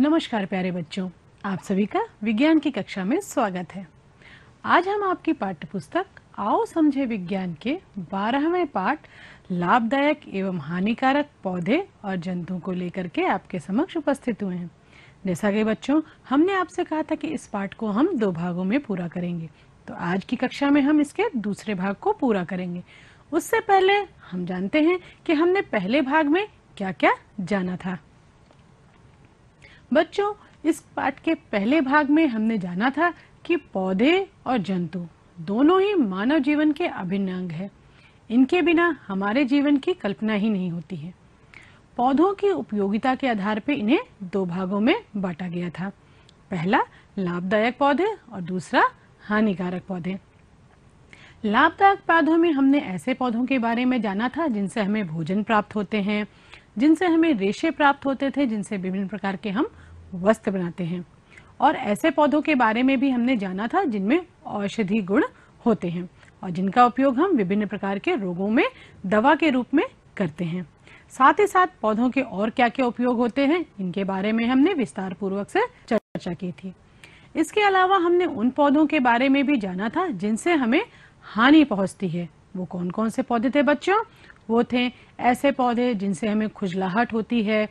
नमस्कार प्यारे बच्चों आप सभी का विज्ञान की कक्षा में स्वागत है आज हम आपकी पाठ्यपुस्तक आओ समझे विज्ञान के बारहवें पाठ लाभदायक एवं हानिकारक पौधे और जंतुओं को लेकर के आपके समक्ष उपस्थित हुए हैं जैसा कि बच्चों हमने आपसे कहा था कि इस पाठ को हम दो भागों में पूरा करेंगे तो आज की कक्षा में हम इसके दूसरे भाग को पूरा करेंगे उससे पहले हम जानते हैं कि हमने पहले भाग में क्या क्या जाना था बच्चों इस पाठ के पहले भाग में हमने जाना था कि पौधे और जंतु दोनों ही मानव जीवन के अभिन्न अंग है इनके बिना हमारे जीवन की कल्पना ही नहीं होती है पौधों की उपयोगिता के आधार पर इन्हें दो भागों में बांटा गया था पहला लाभदायक पौधे और दूसरा हानिकारक पौधे लाभदायक पौधों में हमने ऐसे पौधों के बारे में जाना था जिनसे हमें भोजन प्राप्त होते हैं जिनसे हमें रेशे प्राप्त होते थे जिनसे विभिन्न प्रकार के हम वस्त्र बनाते हैं और ऐसे पौधों के बारे में भी हमने जाना था जिनमें औषधि गुण होते हैं और जिनका उपयोग हम विभिन्न प्रकार के रोगों में दवा के रूप में करते हैं साथ ही साथ पौधों के और क्या क्या उपयोग होते हैं इनके बारे में हमने विस्तार पूर्वक से चर्चा की थी इसके अलावा हमने उन पौधों के बारे में भी जाना था जिनसे हमें हानि पहुंचती है वो कौन कौन से पौधे थे बच्चों वो थे ऐसे पौधे जिनसे हमें खुजलाहट होती है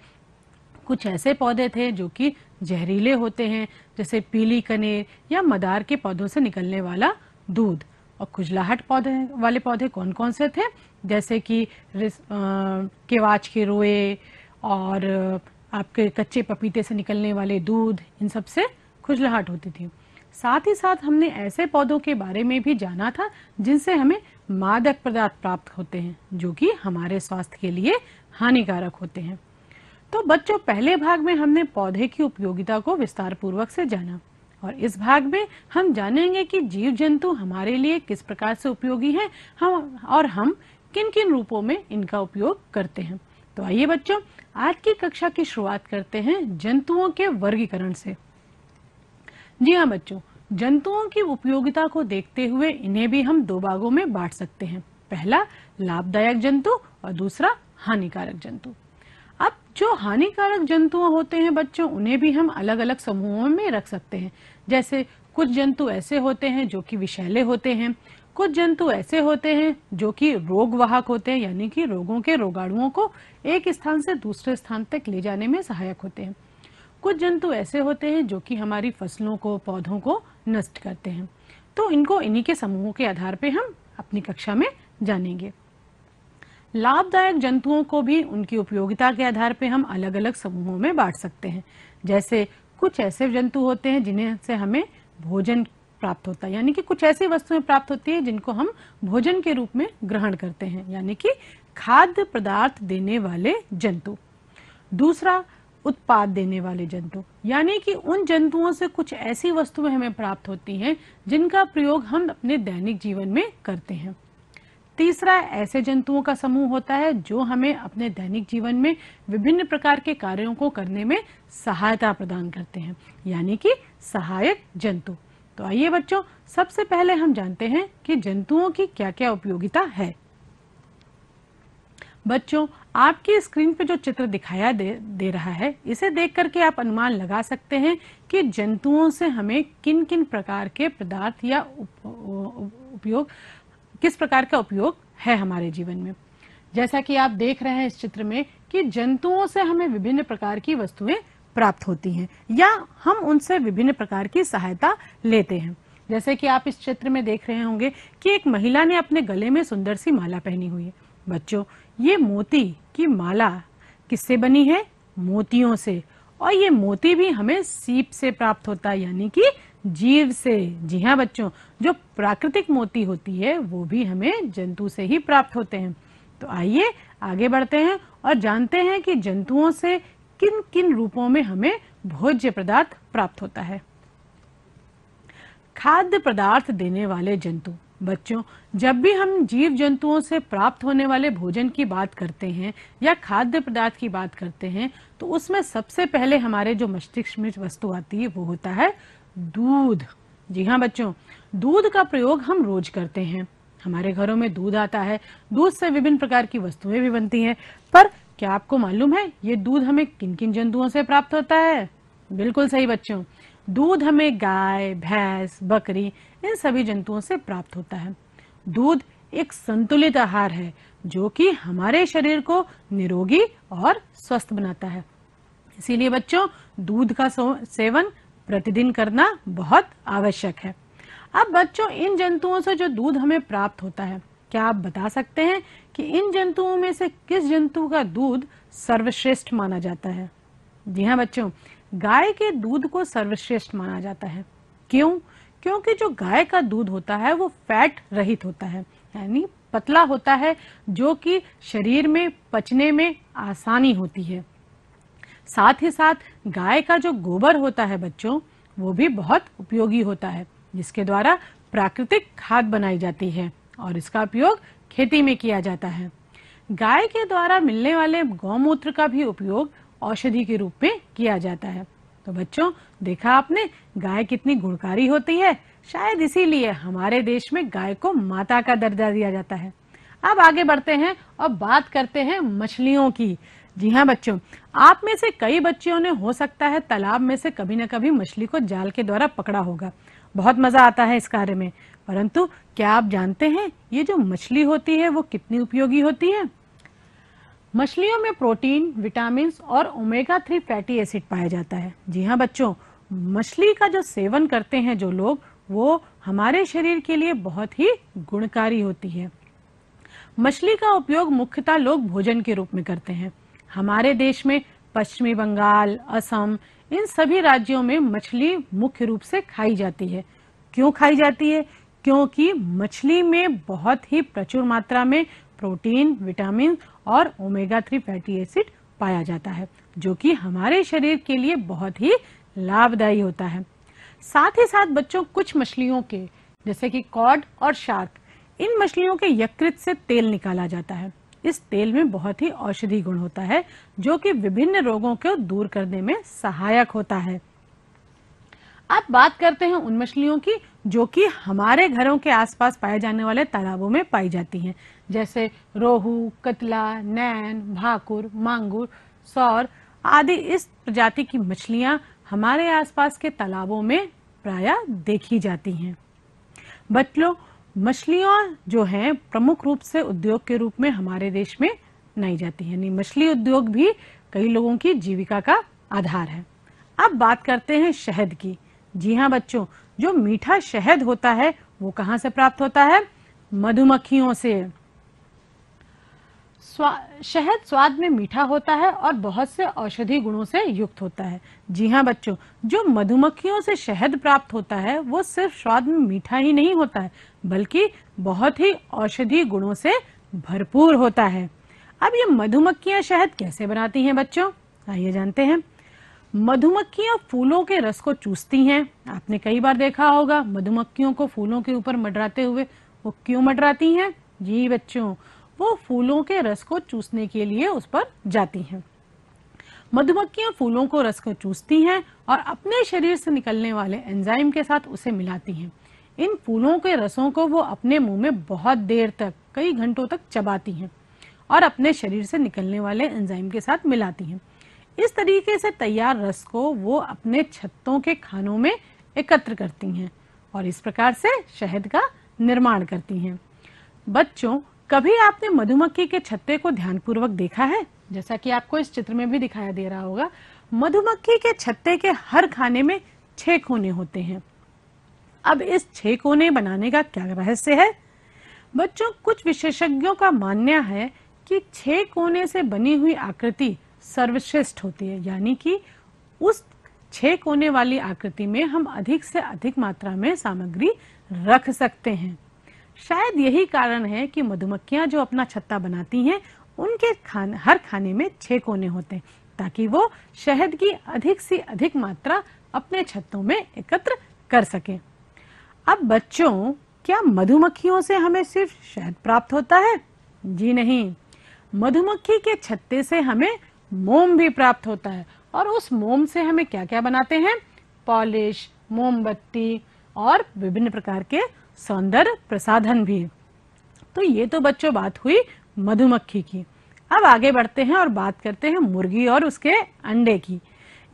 कुछ ऐसे पौधे थे जो कि जहरीले होते हैं जैसे पीली कनेर या मदार के पौधों से निकलने वाला दूध और खुजलाहट पौधे वाले पौधे कौन कौन से थे जैसे कि केवाच के रोए और आपके कच्चे पपीते से निकलने वाले दूध इन सब से खुजलाहट होती थी साथ ही साथ हमने ऐसे पौधों के बारे में भी जाना था जिनसे हमें मादक पदार्थ प्राप्त होते हैं जो कि हमारे स्वास्थ्य के लिए हानिकारक होते हैं तो बच्चों पहले भाग में हमने पौधे की उपयोगिता को विस्तार पूर्वक से जाना और इस भाग में हम जानेंगे कि जीव जंतु हमारे लिए किस प्रकार से उपयोगी हैं हम और हम किन किन रूपों में इनका उपयोग करते हैं तो आइए बच्चों आज की कक्षा की शुरुआत करते हैं जंतुओं के वर्गीकरण से जी हाँ बच्चों जंतुओं की उपयोगिता को देखते हुए इन्हें भी हम दो भागों में बांट सकते हैं पहला लाभदायक जंतु और दूसरा हानिकारक जंतु जो हानिकारक जंतुओं होते हैं बच्चों उन्हें भी हम अलग अलग समूहों में रख सकते हैं जैसे कुछ जंतु ऐसे होते हैं जो कि विषैले होते हैं कुछ जंतु ऐसे होते हैं जो कि रोगवाहक होते हैं यानी कि रोगों के रोगाणुओं को एक स्थान से दूसरे स्थान तक ले जाने में सहायक होते हैं कुछ जंतु ऐसे होते हैं जो कि हमारी फसलों को पौधों को नष्ट करते हैं तो इनको इन्हीं के समूहों के आधार पर हम अपनी कक्षा में जानेंगे लाभदायक जंतुओं को भी उनकी उपयोगिता के आधार पर हम अलग अलग समूहों में बांट सकते हैं जैसे कुछ ऐसे जंतु होते हैं जिन्हें से हमें भोजन प्राप्त होता है यानी कि कुछ ऐसी वस्तुएं प्राप्त होती है जिनको हम भोजन के रूप में ग्रहण करते हैं यानी कि खाद्य पदार्थ देने वाले जंतु दूसरा उत्पाद देने वाले जंतु यानी कि उन जंतुओं से कुछ ऐसी वस्तुएं हमें प्राप्त होती हैं जिनका प्रयोग हम अपने दैनिक जीवन में करते हैं तीसरा ऐसे जंतुओं का समूह होता है जो हमें अपने दैनिक जीवन में विभिन्न प्रकार के कार्यों को करने में सहायता प्रदान करते हैं यानी कि सहायक जंतु तो आइए बच्चों सबसे पहले हम जानते हैं कि जंतुओं की क्या क्या उपयोगिता है बच्चों आपकी स्क्रीन पे जो चित्र दिखाया दे, दे रहा है इसे देख करके आप अनुमान लगा सकते हैं कि जंतुओं से हमें किन किन प्रकार के पदार्थ या उप, उपयोग किस प्रकार का उपयोग है हमारे जीवन में जैसा कि आप देख रहे हैं इस चित्र में कि जंतुओं से हमें विभिन्न प्रकार की वस्तुएं प्राप्त होती हैं या हम उनसे विभिन्न प्रकार की सहायता लेते हैं जैसे कि आप इस चित्र में देख रहे होंगे कि एक महिला ने अपने गले में सुंदर सी माला पहनी हुई है बच्चों ये मोती की माला किससे बनी है मोतियों से और ये मोती भी हमें सीप से प्राप्त होता है यानी कि जीव से जी हाँ बच्चों जो प्राकृतिक मोती होती है वो भी हमें जंतु से ही प्राप्त होते हैं तो आइए आगे बढ़ते हैं और जानते हैं कि जंतुओं से किन किन रूपों में हमें भोज्य पदार्थ प्राप्त होता है खाद्य पदार्थ देने वाले जंतु बच्चों जब भी हम जीव जंतुओं से प्राप्त होने वाले भोजन की बात करते हैं या खाद्य पदार्थ की बात करते हैं तो उसमें सबसे पहले हमारे जो मस्तिष्क में वस्तु आती है वो होता है दूध जी हाँ बच्चों दूध का प्रयोग हम रोज करते हैं हमारे घरों में दूध आता है दूध से विभिन्न प्रकार की वस्तुएं भी बनती हैं पर क्या आपको मालूम है ये दूध हमें किन किन जंतुओं से प्राप्त होता है बिल्कुल सही बच्चों दूध हमें गाय भैंस बकरी इन सभी जंतुओं से प्राप्त होता है दूध एक संतुलित आहार है जो कि हमारे शरीर को निरोगी और स्वस्थ बनाता है इसीलिए बच्चों दूध का सेवन प्रतिदिन करना बहुत आवश्यक है अब बच्चों इन जंतुओं से जो दूध हमें प्राप्त होता है क्या आप बता सकते हैं कि इन जंतुओं में से किस जंतु का दूध सर्वश्रेष्ठ माना जाता है जी हाँ बच्चों गाय के दूध को सर्वश्रेष्ठ माना जाता है क्यों क्योंकि जो गाय का दूध होता है वो फैट रहित होता है यानी पतला होता है जो कि शरीर में पचने में आसानी होती है साथ ही साथ गाय का जो गोबर होता है बच्चों वो भी बहुत उपयोगी होता है जिसके द्वारा प्राकृतिक खाद बनाई जाती है और इसका उपयोग खेती में किया जाता है गाय के द्वारा मिलने वाले गौमूत्र का भी उपयोग औषधि के रूप में किया जाता है तो बच्चों देखा आपने गाय कितनी गुणकारी होती है शायद इसीलिए हमारे देश में गाय को माता का दर्जा दिया जाता है अब आगे बढ़ते हैं और बात करते हैं मछलियों की जी हाँ बच्चों आप में से कई बच्चियों ने हो सकता है तालाब में से कभी न कभी मछली को जाल के द्वारा पकड़ा होगा बहुत मजा आता है इस कार्य में परंतु क्या आप जानते हैं ये जो मछली होती है वो कितनी उपयोगी होती है मछलियों में प्रोटीन विटामिन और ओमेगा थ्री फैटी एसिड पाया जाता है जी हाँ बच्चों मछली का जो सेवन करते हैं जो लोग वो हमारे शरीर के लिए बहुत ही गुणकारी होती है मछली का उपयोग मुख्यतः लोग भोजन के रूप में करते हैं हमारे देश में पश्चिमी बंगाल असम इन सभी राज्यों में मछली मुख्य रूप से खाई जाती है क्यों खाई जाती है क्योंकि मछली में बहुत ही प्रचुर मात्रा में प्रोटीन विटामिन और ओमेगा थ्री फैटी एसिड पाया जाता है जो कि हमारे शरीर के लिए बहुत ही लाभदायी होता है साथ ही साथ बच्चों कुछ मछलियों के जैसे कि कॉड और शार्क इन मछलियों के यकृत से तेल निकाला जाता है इस तेल में बहुत ही औषधि गुण होता है जो कि विभिन्न रोगों को दूर करने में सहायक होता है अब बात करते हैं उन मछलियों की जो कि हमारे घरों के आसपास पाए जाने वाले तालाबों में पाई जाती हैं जैसे रोहू कतला नैन भाकुर मांगुर सौर आदि इस प्रजाति की मछलियां हमारे आसपास के तालाबों में प्राय देखी जाती हैं बच्चों मछलियां जो हैं प्रमुख रूप से उद्योग के रूप में हमारे देश में नहीं जाती यानी मछली उद्योग भी कई लोगों की जीविका का आधार है अब बात करते हैं शहद की जी हाँ बच्चों जो मीठा शहद होता है वो कहाँ से प्राप्त होता है मधुमक्खियों से स्वा, शहद स्वाद में मीठा होता है और बहुत से औषधि गुणों से युक्त होता है जी हाँ बच्चों जो मधुमक्खियों से शहद प्राप्त होता है वो सिर्फ स्वाद में मीठा ही नहीं होता है बल्कि बहुत ही औषधि गुणों से भरपूर होता है अब ये मधुमक्खियां शहद कैसे बनाती हैं बच्चों आइए जानते हैं मधुमक्खियां फूलों के रस को चूसती हैं आपने कई बार देखा होगा मधुमक्खियों को फूलों के ऊपर मडराते हुए वो क्यों मडराती हैं जी बच्चों वो फूलों के रस को चूसने के लिए उस पर जाती हैं मधुमक्खियां फूलों को रस को चूसती हैं और अपने शरीर से निकलने वाले एंजाइम के साथ उसे मिलाती हैं इन फूलों के रसों को वो अपने मुंह में बहुत देर तक कई घंटों तक चबाती हैं और अपने शरीर से निकलने वाले एंजाइम के साथ मिलाती हैं इस तरीके से तैयार रस को वो अपने छत्तों के खानों में एकत्र करती हैं और इस प्रकार से शहद का निर्माण करती हैं बच्चों कभी आपने मधुमक्खी के छत्ते को ध्यानपूर्वक देखा है जैसा कि आपको इस चित्र में भी दिखाया दे रहा होगा मधुमक्खी के छत्ते के हर खाने में छह खोने होते हैं अब इस छह कोने बनाने का क्या रहस्य है बच्चों कुछ विशेषज्ञों का मानना है कि छह कोने से बनी हुई आकृति सर्वश्रेष्ठ होती है यानी कि उस छह कोने वाली आकृति में हम अधिक से अधिक मात्रा में सामग्री रख सकते हैं शायद यही कारण है कि मधुमक्खियां जो अपना छत्ता बनाती हैं उनके खान हर खाने में छह कोने होते हैं ताकि वो शहद की अधिक से अधिक मात्रा अपने छत्तों में एकत्र कर सकें अब बच्चों क्या मधुमक्खियों से हमें सिर्फ शहद प्राप्त होता है जी नहीं मधुमक्खी के छत्ते से हमें मोम भी प्राप्त होता है और उस मोम से हमें क्या क्या बनाते हैं पॉलिश मोमबत्ती और विभिन्न प्रकार के सौंदर्य प्रसाधन भी तो ये तो बच्चों बात हुई मधुमक्खी की अब आगे बढ़ते हैं और बात करते हैं मुर्गी और उसके अंडे की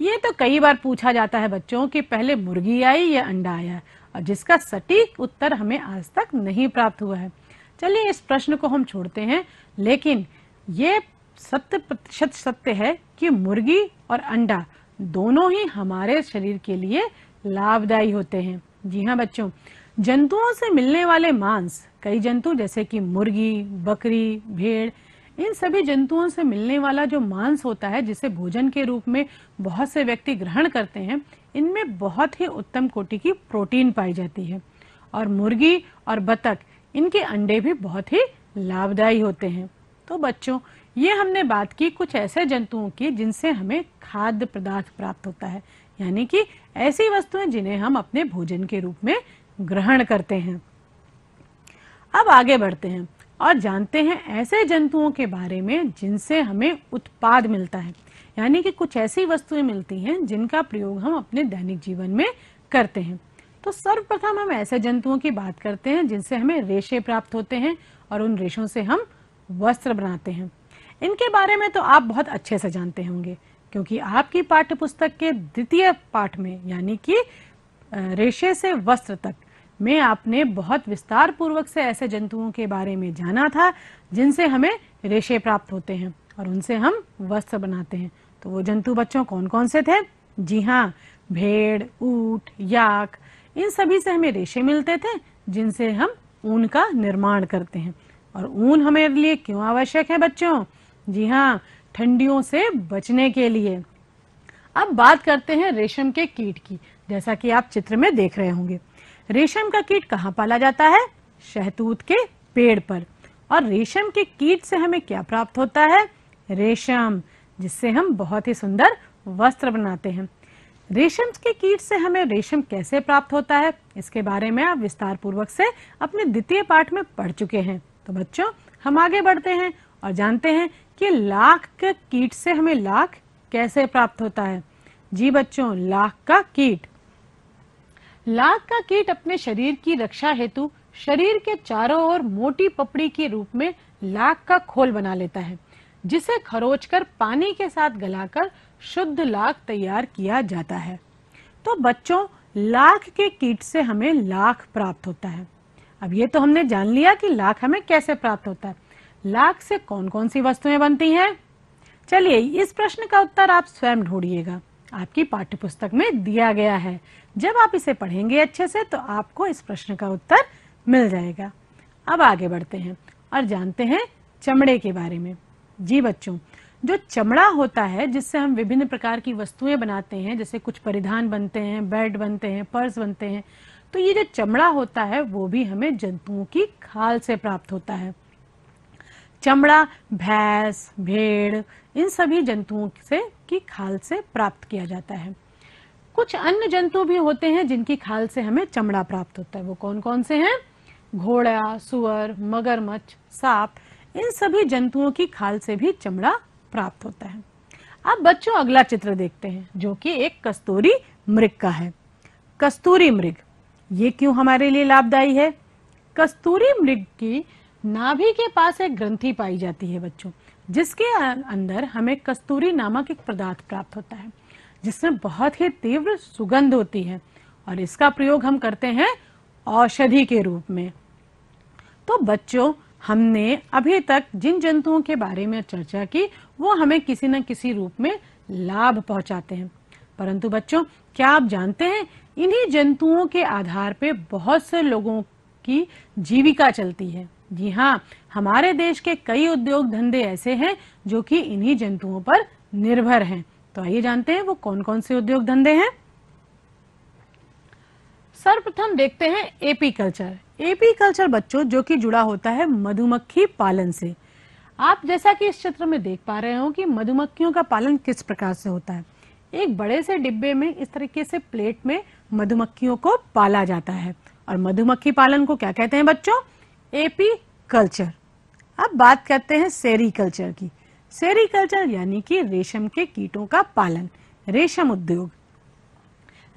ये तो कई बार पूछा जाता है बच्चों कि पहले मुर्गी आई या अंडा आया और जिसका सटीक उत्तर हमें आज तक नहीं प्राप्त हुआ है चलिए इस प्रश्न को हम छोड़ते हैं लेकिन ये सत्य प्रतिशत सत्य है कि मुर्गी और अंडा दोनों ही हमारे शरीर के लिए लाभदायी होते हैं जी हाँ बच्चों जंतुओं से मिलने वाले मांस कई जंतु जैसे कि मुर्गी बकरी भेड़ इन सभी जंतुओं से मिलने वाला जो मांस होता है जिसे भोजन के रूप में बहुत से व्यक्ति ग्रहण करते हैं इनमें बहुत ही उत्तम कोटि की प्रोटीन पाई जाती है और मुर्गी और बतख इनके अंडे भी बहुत ही लाभदायी होते हैं तो बच्चों ये हमने बात की कुछ ऐसे जंतुओं की जिनसे हमें खाद्य पदार्थ प्राप्त होता है यानी कि ऐसी वस्तुएं जिन्हें हम अपने भोजन के रूप में ग्रहण करते हैं अब आगे बढ़ते हैं और जानते हैं ऐसे जंतुओं के बारे में जिनसे हमें उत्पाद मिलता है यानी कि कुछ ऐसी वस्तुएं मिलती हैं जिनका प्रयोग हम अपने दैनिक जीवन में करते हैं तो सर्वप्रथम हम ऐसे जंतुओं की बात करते हैं जिनसे हमें रेशे प्राप्त होते हैं और उन रेशों से हम वस्त्र बनाते हैं इनके बारे में तो आप बहुत अच्छे से जानते होंगे क्योंकि आपकी पाठ्य पुस्तक के द्वितीय पाठ में यानी कि रेशे से वस्त्र तक में आपने बहुत विस्तार पूर्वक से ऐसे जंतुओं के बारे में जाना था जिनसे हमें रेशे प्राप्त होते हैं और उनसे हम वस्त्र बनाते हैं तो वो जंतु बच्चों कौन कौन से थे जी हाँ भेड़ ऊट याक इन सभी से हमें रेशे मिलते थे जिनसे हम ऊन का निर्माण करते हैं और ऊन हमारे लिए क्यों आवश्यक है बच्चों जी हाँ ठंडियों से बचने के लिए अब बात करते हैं रेशम के कीट की जैसा कि आप चित्र में देख रहे होंगे रेशम का कीट कहाँ पाला जाता है शहतूत के पेड़ पर और रेशम के कीट से हमें क्या प्राप्त होता है रेशम जिससे हम बहुत ही सुंदर वस्त्र बनाते हैं रेशम के कीट से हमें रेशम कैसे प्राप्त होता है इसके बारे में आप विस्तार पूर्वक से अपने द्वितीय पाठ में पढ़ चुके हैं तो बच्चों हम आगे बढ़ते हैं और जानते हैं कि लाख के कीट से हमें लाख कैसे प्राप्त होता है जी बच्चों लाख का कीट लाख का कीट अपने शरीर की रक्षा हेतु शरीर के चारों ओर मोटी पपड़ी के रूप में लाख का खोल बना लेता है जिसे खरोच कर पानी के साथ गलाकर शुद्ध लाख तैयार किया जाता है तो बच्चों लाख के कीट से हमें लाख प्राप्त होता है अब ये तो हमने जान लिया कि लाख हमें कैसे प्राप्त होता है लाख से कौन कौन सी वस्तुएं बनती हैं चलिए इस प्रश्न का उत्तर आप स्वयं ढूंढिएगा आपकी पाठ्य पुस्तक में दिया गया है जब आप इसे पढ़ेंगे अच्छे से तो आपको इस प्रश्न का उत्तर मिल जाएगा अब आगे बढ़ते हैं और जानते हैं चमड़े के बारे में जी बच्चों जो चमड़ा होता है जिससे हम विभिन्न प्रकार की वस्तुएं बनाते हैं जैसे कुछ परिधान बनते हैं बेड बनते हैं पर्स बनते हैं तो ये जो चमड़ा होता है वो भी हमें जंतुओं की खाल से प्राप्त होता है चमड़ा भैंस भेड़ इन सभी जंतुओं से की खाल से प्राप्त किया जाता है कुछ अन्य जंतु भी होते हैं जिनकी खाल से हमें चमड़ा प्राप्त होता है वो कौन कौन से हैं घोड़ा सुअर मगरमच्छ सांप इन सभी जंतुओं की खाल से भी चमड़ा प्राप्त होता है अब बच्चों अगला चित्र देखते हैं जो कि एक कस्तूरी मृग का है कस्तूरी मृग ये क्यों हमारे लिए लाभदायी है कस्तूरी मृग की नाभि के पास एक ग्रंथि पाई जाती है बच्चों जिसके अंदर हमें कस्तूरी नामक एक पदार्थ प्राप्त होता है जिसमें बहुत ही तीव्र सुगंध होती है और इसका प्रयोग हम करते हैं औषधि के रूप में तो बच्चों हमने अभी तक जिन जंतुओं के बारे में चर्चा की वो हमें किसी न किसी रूप में लाभ पहुंचाते हैं परंतु बच्चों क्या आप जानते हैं इन्हीं जंतुओं के आधार पे बहुत से लोगों की जीविका चलती है जी हाँ हमारे देश के कई उद्योग धंधे ऐसे हैं जो कि इन्हीं जंतुओं पर निर्भर हैं तो आइए जानते हैं वो कौन कौन से उद्योग धंधे हैं सर्वप्रथम देखते हैं एपीकल्चर एपी कल्चर बच्चों जो कि जुड़ा होता है मधुमक्खी पालन से आप जैसा कि इस चित्र में देख पा रहे हो कि मधुमक्खियों का पालन किस प्रकार से होता है एक बड़े से डिब्बे में इस तरीके से प्लेट में मधुमक्खियों को पाला जाता है और मधुमक्खी पालन को क्या कहते हैं बच्चों एपी कल्चर अब बात करते हैं सेरी कल्चर की सेरी कल्चर यानी कि रेशम के कीटों का पालन रेशम उद्योग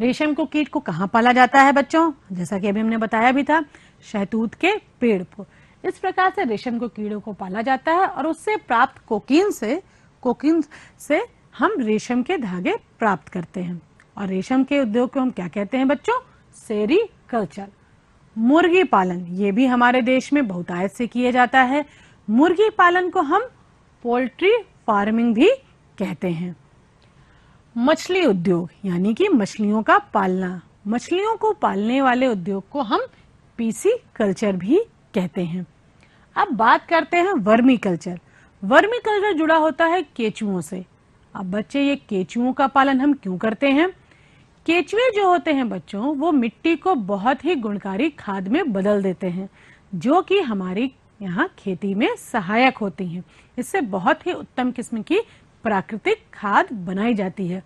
रेशम को कीट को कहाँ पाला जाता है बच्चों जैसा कि अभी हमने बताया भी था शहतूत के पेड़ को इस प्रकार से रेशम को कीड़ों को पाला जाता है और उससे प्राप्त कोकिन से कोकिन से हम रेशम के धागे प्राप्त करते हैं और रेशम के उद्योग को हम क्या कहते हैं बच्चों सेरी कल्चर मुर्गी पालन ये भी हमारे देश में बहुत आयत से किया जाता है मुर्गी पालन को हम पोल्ट्री फार्मिंग भी कहते हैं मछली उद्योग यानी कि मछलियों का पालना मछलियों को पालने वाले उद्योग को हम पीसी कल्चर भी कहते हैं अब बात करते हैं वर्मी कल्चर वर्मी कल्चर जुड़ा होता है केचुओं से अब बच्चे ये केचुओं का पालन हम क्यों करते हैं केचुए जो होते हैं बच्चों वो मिट्टी को बहुत ही गुणकारी खाद में बदल देते हैं जो कि हमारी यहाँ खेती में सहायक होती हैं इससे बहुत ही उत्तम किस्म की प्राकृतिक खाद बनाई जाती है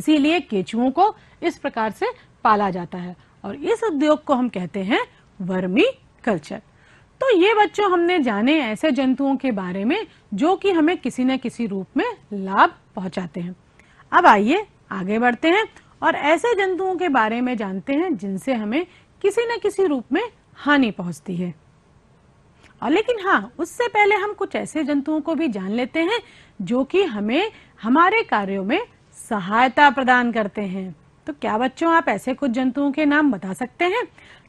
इसीलिए केचुओं को इस प्रकार से पाला जाता है और इस उद्योग को हम कहते हैं वर्मी कल्चर तो ये बच्चों हमने जाने ऐसे जंतुओं के बारे में जो कि हमें किसी न किसी रूप में लाभ पहुंचाते हैं अब आइए आगे बढ़ते हैं और ऐसे जंतुओं के बारे में जानते हैं जिनसे हमें किसी न किसी रूप में हानि पहुंचती है और लेकिन हाँ उससे पहले हम कुछ ऐसे जंतुओं को भी जान लेते हैं जो कि हमें हमारे कार्यों में सहायता प्रदान करते हैं तो क्या बच्चों आप ऐसे कुछ जंतुओं के नाम बता सकते हैं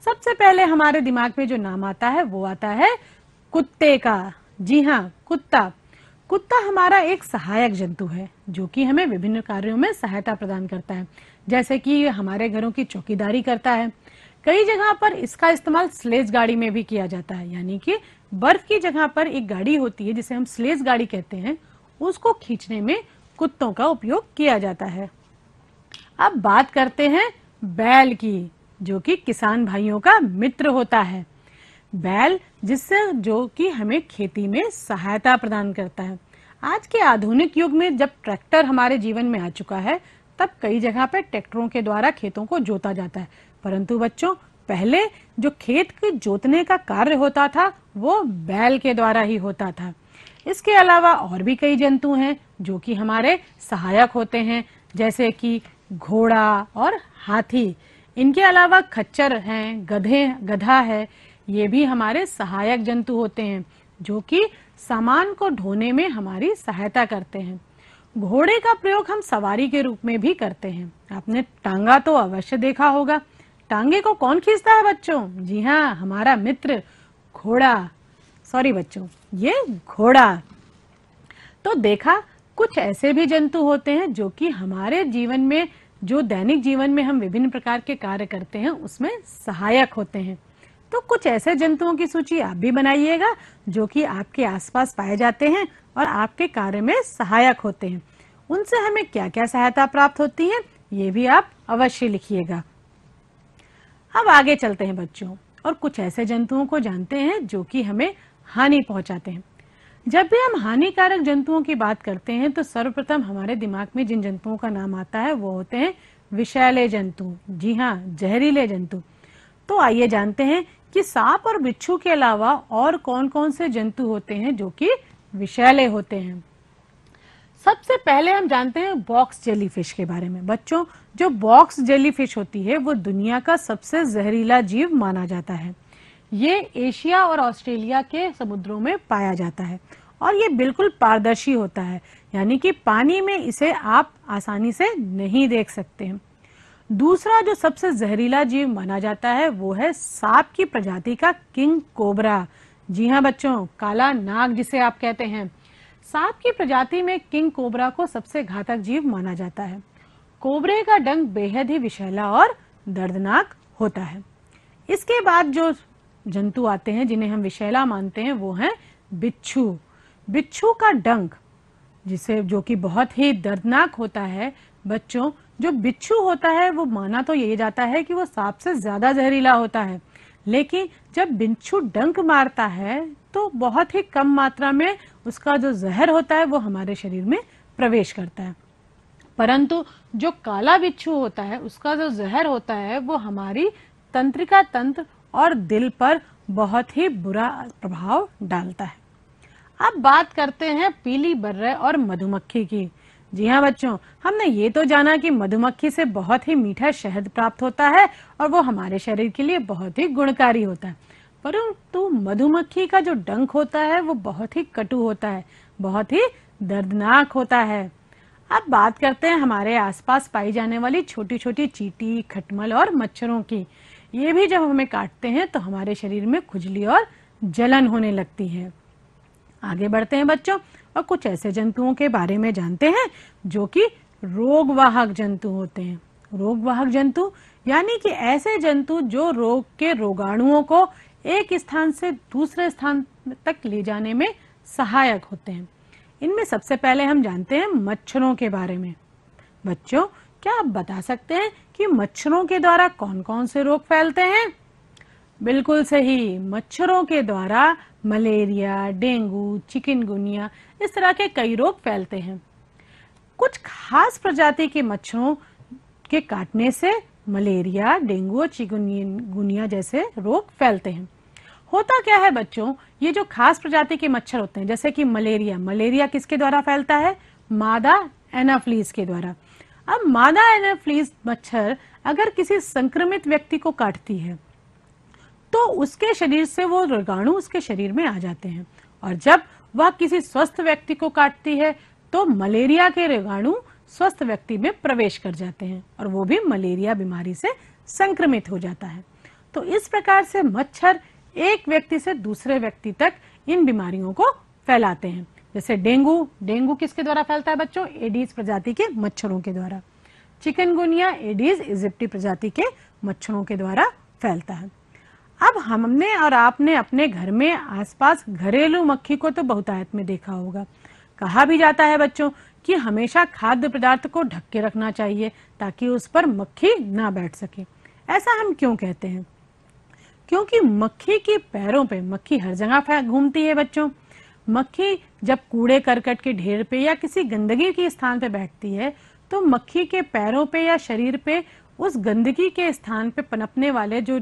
सबसे पहले हमारे दिमाग में जो नाम आता है वो आता है कुत्ते का जी हाँ कुत्ता कुत्ता हमारा एक सहायक जंतु है जो कि हमें विभिन्न कार्यों में सहायता प्रदान करता है जैसे कि हमारे घरों की चौकीदारी करता है कई जगह पर इसका इस्तेमाल स्लेज गाड़ी में भी किया जाता है यानी कि बर्फ की जगह पर एक गाड़ी होती है जिसे हम स्लेज गाड़ी कहते हैं उसको खींचने में कुत्तों का उपयोग किया जाता है अब बात करते हैं बैल की जो कि किसान भाइयों का मित्र होता है बैल जिससे जो कि हमें खेती में सहायता प्रदान करता है आज के आधुनिक युग में जब ट्रैक्टर हमारे जीवन में आ चुका है तब कई जगह पर ट्रैक्टरों के द्वारा खेतों को जोता जाता है परंतु बच्चों पहले जो खेत के जोतने का कार्य होता था वो बैल के द्वारा ही होता था इसके अलावा और भी कई जंतु हैं जो कि हमारे सहायक होते हैं जैसे कि घोड़ा और हाथी इनके अलावा खच्चर हैं गधे गधा है ये भी हमारे सहायक जंतु होते हैं जो कि सामान को ढोने में हमारी सहायता करते हैं घोड़े का प्रयोग हम सवारी के रूप में भी करते हैं आपने टांगा तो अवश्य देखा होगा टांगे को कौन खींचता है बच्चों जी हाँ हमारा मित्र घोड़ा सॉरी बच्चों ये घोड़ा तो देखा कुछ ऐसे भी जंतु होते हैं जो कि हमारे जीवन में जो दैनिक जीवन में हम विभिन्न प्रकार के कार्य करते हैं उसमें सहायक होते हैं तो कुछ ऐसे जंतुओं की सूची आप भी बनाइएगा जो कि आपके आसपास पाए जाते हैं और आपके कार्य में सहायक होते हैं उनसे हमें क्या क्या सहायता प्राप्त होती है ये भी आप अवश्य लिखिएगा अब आगे चलते हैं बच्चों और कुछ ऐसे जंतुओं को जानते हैं जो कि हमें हानि पहुंचाते हैं जब भी हम हानिकारक जंतुओं की बात करते हैं तो सर्वप्रथम हमारे दिमाग में जिन जंतुओं का नाम आता है वो होते हैं विषैले जंतु जी हाँ जहरीले जंतु तो आइए जानते हैं कि सांप और बिच्छू के अलावा और कौन कौन से जंतु होते हैं जो कि विषैले होते हैं सबसे पहले हम जानते हैं बॉक्स जेलीफिश के बारे में बच्चों जो बॉक्स जेलीफिश होती है वो दुनिया का सबसे जहरीला जीव माना जाता है ये एशिया और ऑस्ट्रेलिया के समुद्रों में पाया जाता है और ये बिल्कुल पारदर्शी होता है यानी कि पानी में इसे आप आसानी से नहीं देख सकते हैं दूसरा जो सबसे जहरीला जीव माना जाता है वो है सांप की प्रजाति का किंग कोबरा जी हाँ बच्चों काला नाग जिसे आप कहते हैं सांप की प्रजाति में किंग कोबरा को सबसे घातक जीव माना जाता है कोबरे का डंक बेहद ही विषैला और दर्दनाक होता है इसके बाद जो जंतु आते हैं जिन्हें हम विषैला मानते हैं वो हैं बिच्छू बिच्छू का डंक जिसे जो कि बहुत ही दर्दनाक होता है बच्चों जो बिच्छू होता है वो माना तो ये जाता है कि वो सांप से ज्यादा जहरीला होता है लेकिन जब बिच्छू डंक मारता है तो बहुत ही कम मात्रा में उसका जो जहर होता है वो हमारे शरीर में प्रवेश करता है परंतु जो काला बिच्छू होता है उसका जो जहर होता है वो हमारी तंत्रिका तंत्र और दिल पर बहुत ही बुरा प्रभाव डालता है अब बात करते हैं पीली बर्रे और मधुमक्खी की जी हाँ बच्चों हमने ये तो जाना कि मधुमक्खी से बहुत ही मीठा शहद प्राप्त होता है और वो हमारे शरीर के लिए बहुत ही गुणकारी होता है परंतु मधुमक्खी का जो डंक होता है वो बहुत ही कटु होता है बहुत ही दर्दनाक होता है अब बात करते हैं हमारे आसपास पाई जाने वाली छोटी छोटी चीटी खटमल और मच्छरों की ये भी जब हमें काटते हैं तो हमारे शरीर में खुजली और जलन होने लगती है आगे बढ़ते हैं बच्चों और कुछ ऐसे जंतुओं के बारे में जानते हैं जो कि रोगवाहक जंतु होते हैं रोगवाहक जंतु यानी कि ऐसे जंतु जो रोग के रोगाणुओं को एक स्थान से दूसरे स्थान तक ले जाने में सहायक होते हैं इनमें सबसे पहले हम जानते हैं मच्छरों के बारे में बच्चों क्या आप बता सकते हैं कि मच्छरों के द्वारा कौन कौन से रोग फैलते हैं बिल्कुल सही मच्छरों के द्वारा मलेरिया डेंगू चिकनगुनिया इस तरह के कई रोग फैलते हैं कुछ खास प्रजाति के मच्छरों के काटने से मलेरिया डेंगू और चिकनगुनिया जैसे रोग फैलते हैं होता क्या है बच्चों ये जो खास प्रजाति के मच्छर होते हैं जैसे कि मलेरिया मलेरिया किसके द्वारा फैलता है मादा एनाफ्लीस के द्वारा अब मादा एनाफ्लीज मच्छर अगर किसी संक्रमित व्यक्ति को काटती है तो उसके शरीर से वो रोगाणु उसके शरीर में आ जाते हैं और जब वह किसी स्वस्थ व्यक्ति को काटती है तो मलेरिया के रोगाणु स्वस्थ व्यक्ति में प्रवेश कर जाते हैं और वो भी मलेरिया बीमारी से संक्रमित हो जाता है तो इस प्रकार से मच्छर एक व्यक्ति से दूसरे व्यक्ति तक इन बीमारियों को फैलाते हैं जैसे डेंगू डेंगू किसके द्वारा फैलता है बच्चों एडीज प्रजाति के मच्छरों के द्वारा चिकनगुनिया एडीज इजिप्टी प्रजाति के मच्छरों के द्वारा फैलता है अब हमने और आपने अपने घर में आसपास घरेलू मक्खी को तो बहुतायत में देखा होगा कहा भी जाता है बच्चों कि हमेशा खाद्य पदार्थ को ढक के रखना चाहिए ताकि उस पर मक्खी ना बैठ सके ऐसा हम क्यों कहते हैं क्योंकि मक्खी के पैरों पे मक्खी हर जगह घूमती है बच्चों मक्खी जब कूड़े करकट के ढेर पे या किसी गंदगी के स्थान पे बैठती है तो मक्खी के पैरों पे या शरीर पे उस गंदगी के स्थान पे पनपने वाले जो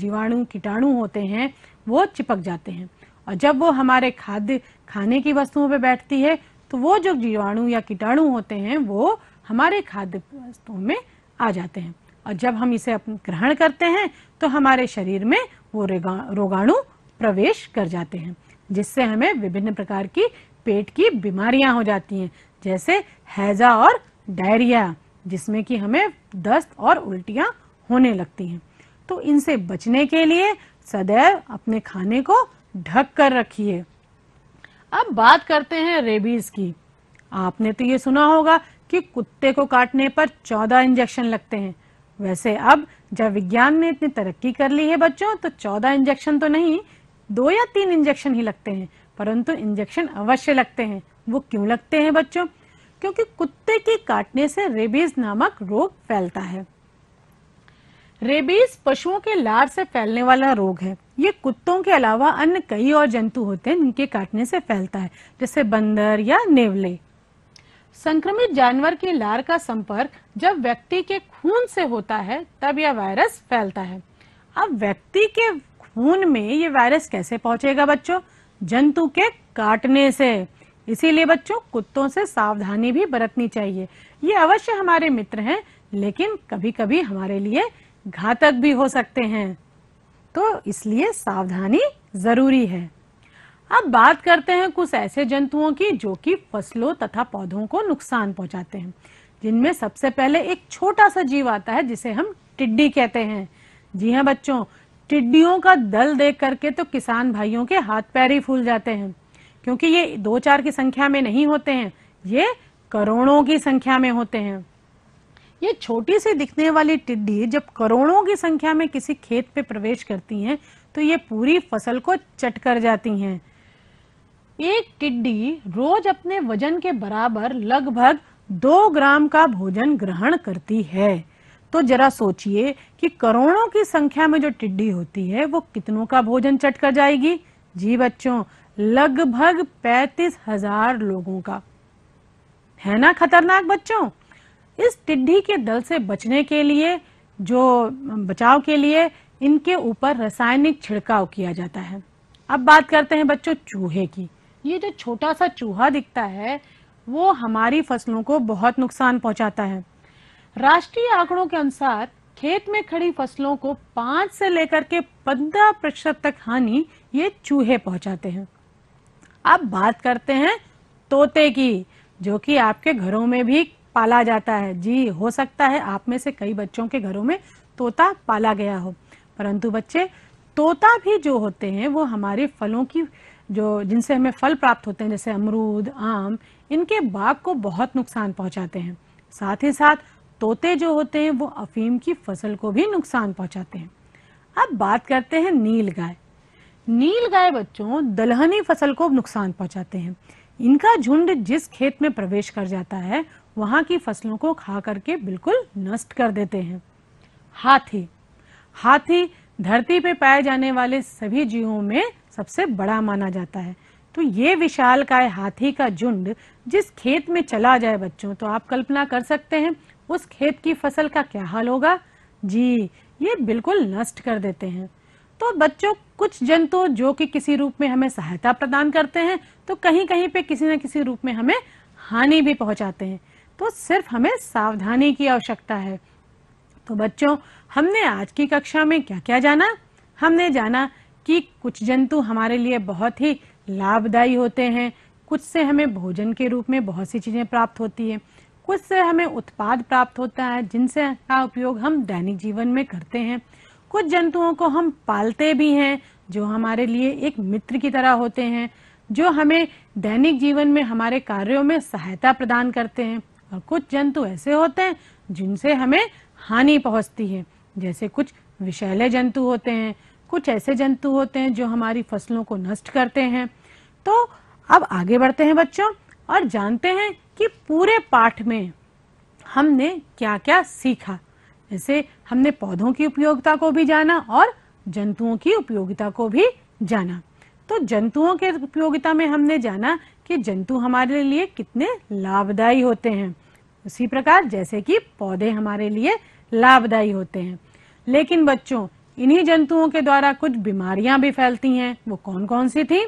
जीवाणु कीटाणु होते हैं वो चिपक जाते हैं और जब वो हमारे खाद्य खाने की वस्तुओं पे बैठती है तो वो जो जीवाणु या कीटाणु होते हैं वो हमारे खाद्य वस्तुओं में आ जाते हैं और जब हम इसे ग्रहण करते हैं तो हमारे शरीर में वो रोगाणु प्रवेश कर जाते हैं जिससे हमें विभिन्न प्रकार की पेट की बीमारियां हो जाती हैं जैसे हैजा और डायरिया जिसमें कि हमें दस्त और उल्टियां होने लगती हैं तो इनसे बचने के लिए सदैव अपने खाने को ढक कर रखिए अब बात करते हैं रेबीज की आपने तो ये सुना होगा कि कुत्ते को काटने पर चौदह इंजेक्शन लगते हैं वैसे अब जब विज्ञान ने इतनी तरक्की कर ली है बच्चों तो चौदह इंजेक्शन तो नहीं दो या तीन इंजेक्शन ही लगते हैं परंतु इंजेक्शन अवश्य लगते हैं वो क्यों लगते हैं बच्चों क्योंकि कुत्ते के काटने से रेबीज नामक रोग फैलता है रेबीज पशुओं के लार से फैलने वाला रोग है ये कुत्तों के अलावा अन्य कई और जंतु होते हैं जिनके काटने से फैलता है जैसे बंदर या नेवले संक्रमित जानवर के लार का संपर्क जब व्यक्ति के खून से होता है तब यह वायरस फैलता है अब व्यक्ति के खून में ये वायरस कैसे पहुंचेगा बच्चों जंतु के काटने से इसीलिए बच्चों कुत्तों से सावधानी भी बरतनी चाहिए ये अवश्य हमारे मित्र हैं लेकिन कभी कभी हमारे लिए घातक भी हो सकते हैं तो इसलिए सावधानी जरूरी है अब बात करते हैं कुछ ऐसे जंतुओं की जो कि फसलों तथा पौधों को नुकसान पहुंचाते हैं जिनमें सबसे पहले एक छोटा सा जीव आता है जिसे हम टिड्डी कहते हैं जी हाँ बच्चों टिड्डियों का दल देख करके तो किसान भाइयों के हाथ पैर ही फूल जाते हैं क्योंकि ये दो चार की संख्या में नहीं होते हैं ये करोड़ों की संख्या में होते हैं ये छोटी सी दिखने वाली टिड्डी जब करोड़ों की संख्या में किसी खेत पे प्रवेश करती हैं तो ये पूरी फसल को चट कर जाती हैं एक टिड्डी रोज अपने वजन के बराबर लगभग दो ग्राम का भोजन ग्रहण करती है तो जरा सोचिए कि करोड़ों की संख्या में जो टिड्डी होती है वो कितनों का भोजन चट कर जाएगी जी बच्चों लगभग पैतीस हजार लोगों का है ना खतरनाक बच्चों इस टिड्डी के दल से बचने के लिए जो बचाव के लिए इनके ऊपर रासायनिक छिड़काव किया जाता है अब बात करते हैं बच्चों चूहे की ये जो छोटा सा चूहा दिखता है वो हमारी फसलों को बहुत नुकसान पहुंचाता है राष्ट्रीय आंकड़ों के अनुसार खेत में खड़ी फसलों को पांच से लेकर के पंद्रह प्रतिशत तक हानि ये चूहे पहुंचाते हैं अब बात करते हैं तोते की जो कि आपके घरों में भी पाला जाता है जी हो सकता है आप में से कई बच्चों के घरों में तोता पाला गया हो परंतु बच्चे तोता भी जो होते हैं वो हमारे फलों की जो जिनसे हमें फल प्राप्त होते हैं जैसे अमरूद आम इनके बाग को बहुत नुकसान पहुंचाते हैं साथ ही साथ तोते जो होते हैं वो अफीम की फसल को भी नुकसान पहुंचाते हैं अब बात करते हैं नील गाय नील गाय बच्चों दलहनी फसल को नुकसान पहुंचाते हैं इनका झुंड जिस खेत में प्रवेश कर जाता है वहां की फसलों को खा करके बिल्कुल नष्ट कर देते हैं हाथी हाथी धरती पे पाए जाने वाले सभी जीवों में सबसे बड़ा माना जाता है तो ये विशाल काय हाथी का झुंड जिस खेत में चला जाए बच्चों तो आप कल्पना कर सकते हैं उस खेत की फसल का क्या हाल होगा जी ये बिल्कुल नष्ट कर देते हैं तो बच्चों कुछ जंतु जो कि किसी रूप में हमें सहायता प्रदान करते हैं तो कहीं कहीं पे किसी न किसी रूप में हमें हानि भी पहुंचाते हैं तो सिर्फ हमें सावधानी की आवश्यकता है तो बच्चों हमने आज की कक्षा में क्या क्या जाना हमने जाना कि कुछ जंतु हमारे लिए बहुत ही लाभदायी होते हैं कुछ से हमें भोजन के रूप में बहुत सी चीजें प्राप्त होती है कुछ से हमें उत्पाद प्राप्त होता है जिनसे का उपयोग हम दैनिक जीवन में करते हैं कुछ जंतुओं को हम पालते भी हैं जो हमारे लिए एक मित्र की तरह होते हैं जो हमें दैनिक जीवन में हमारे कार्यों में सहायता प्रदान करते हैं और कुछ जंतु ऐसे होते हैं जिनसे हमें हानि पहुंचती है जैसे कुछ विषैले जंतु होते हैं कुछ ऐसे जंतु होते हैं जो हमारी फसलों को नष्ट करते हैं तो अब आगे बढ़ते हैं बच्चों और जानते हैं कि पूरे पाठ में हमने क्या क्या सीखा जैसे हमने पौधों की उपयोगिता को भी जाना और जंतुओं की उपयोगिता को भी जाना तो जंतुओं के उपयोगिता में हमने जाना कि जंतु हमारे लिए कितने लाभदायी होते हैं उसी प्रकार जैसे कि पौधे हमारे लिए लाभदायी होते हैं लेकिन बच्चों इन्हीं जंतुओं के द्वारा कुछ बीमारियां भी फैलती हैं वो कौन कौन सी थी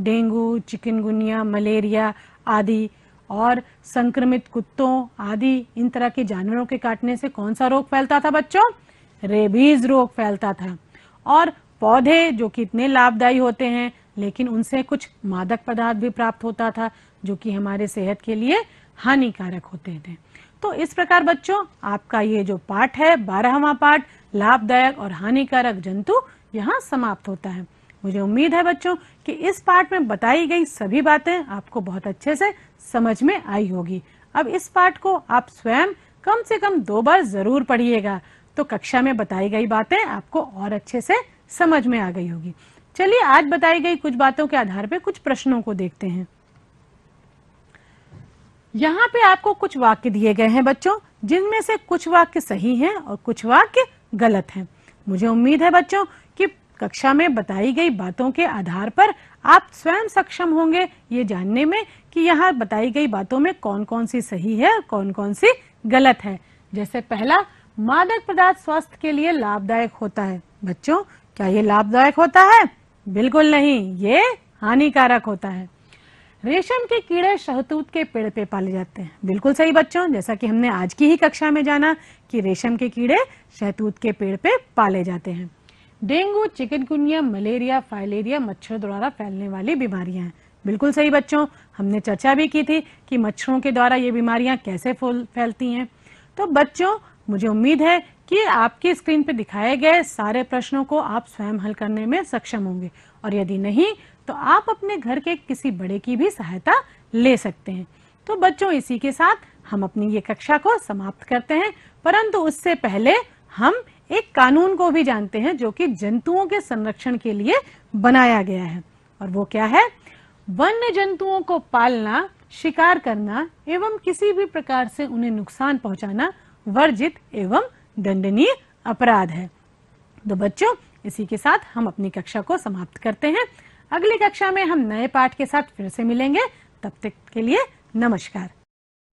डेंगू चिकनगुनिया मलेरिया आदि और संक्रमित कुत्तों आदि इन तरह के जानवरों के काटने से कौन सा रोग फैलता था बच्चों रेबीज रोग फैलता था और पौधे जो कि इतने लाभदायी होते हैं लेकिन उनसे कुछ मादक पदार्थ भी प्राप्त होता था जो कि हमारे सेहत के लिए हानिकारक होते थे तो इस प्रकार बच्चों आपका ये जो पाठ है बारहवा पाठ लाभदायक और हानिकारक जंतु यहाँ समाप्त होता है मुझे उम्मीद है बच्चों कि इस पार्ट में बताई गई सभी बातें आपको बहुत अच्छे से समझ में आई होगी अब इस पार्ट को आप स्वयं कम से कम दो बार जरूर पढ़िएगा तो कक्षा में बताई गई बातें आपको और अच्छे से समझ में आ गई होगी चलिए आज बताई गई कुछ बातों के आधार पर कुछ प्रश्नों को देखते हैं यहाँ पे आपको कुछ वाक्य दिए गए हैं बच्चों जिनमें से कुछ वाक्य सही हैं और कुछ वाक्य गलत हैं मुझे उम्मीद है बच्चों कि कक्षा में बताई गई बातों के आधार पर आप स्वयं सक्षम होंगे ये जानने में कि यहाँ बताई गई बातों में कौन कौन सी सही है और कौन कौन सी गलत है जैसे पहला मादक पदार्थ स्वास्थ्य के लिए लाभदायक होता है बच्चों क्या ये लाभदायक होता है बिल्कुल नहीं ये हानिकारक होता है रेशम के कीड़े शहतूत के पेड़ पे पाले जाते हैं बिल्कुल सही बच्चों जैसा कि हमने आज की ही कक्षा में जाना कि रेशम के कीड़े शहतूत के पेड़ पे पाले जाते हैं डेंगू चिकनगुनिया मलेरिया फाइलेरिया मच्छर द्वारा फैलने वाली बीमारियां हैं बिल्कुल सही बच्चों हमने चर्चा भी की थी कि मच्छरों के द्वारा ये बीमारियां कैसे फैलती हैं तो बच्चों मुझे उम्मीद है कि आपके स्क्रीन पर दिखाए गए सारे प्रश्नों को आप स्वयं हल करने में सक्षम होंगे और यदि नहीं तो आप अपने घर के किसी बड़े की भी सहायता ले सकते हैं तो बच्चों इसी के साथ हम अपनी ये कक्षा को समाप्त करते हैं परंतु उससे पहले हम एक कानून को भी जानते हैं जो कि जंतुओं के संरक्षण के लिए बनाया गया है और वो क्या है वन्य जंतुओं को पालना शिकार करना एवं किसी भी प्रकार से उन्हें नुकसान पहुंचाना वर्जित एवं दंडनीय अपराध है तो बच्चों इसी के साथ हम अपनी कक्षा को समाप्त करते हैं अगली कक्षा में हम नए पाठ के साथ फिर से मिलेंगे तब तक के लिए नमस्कार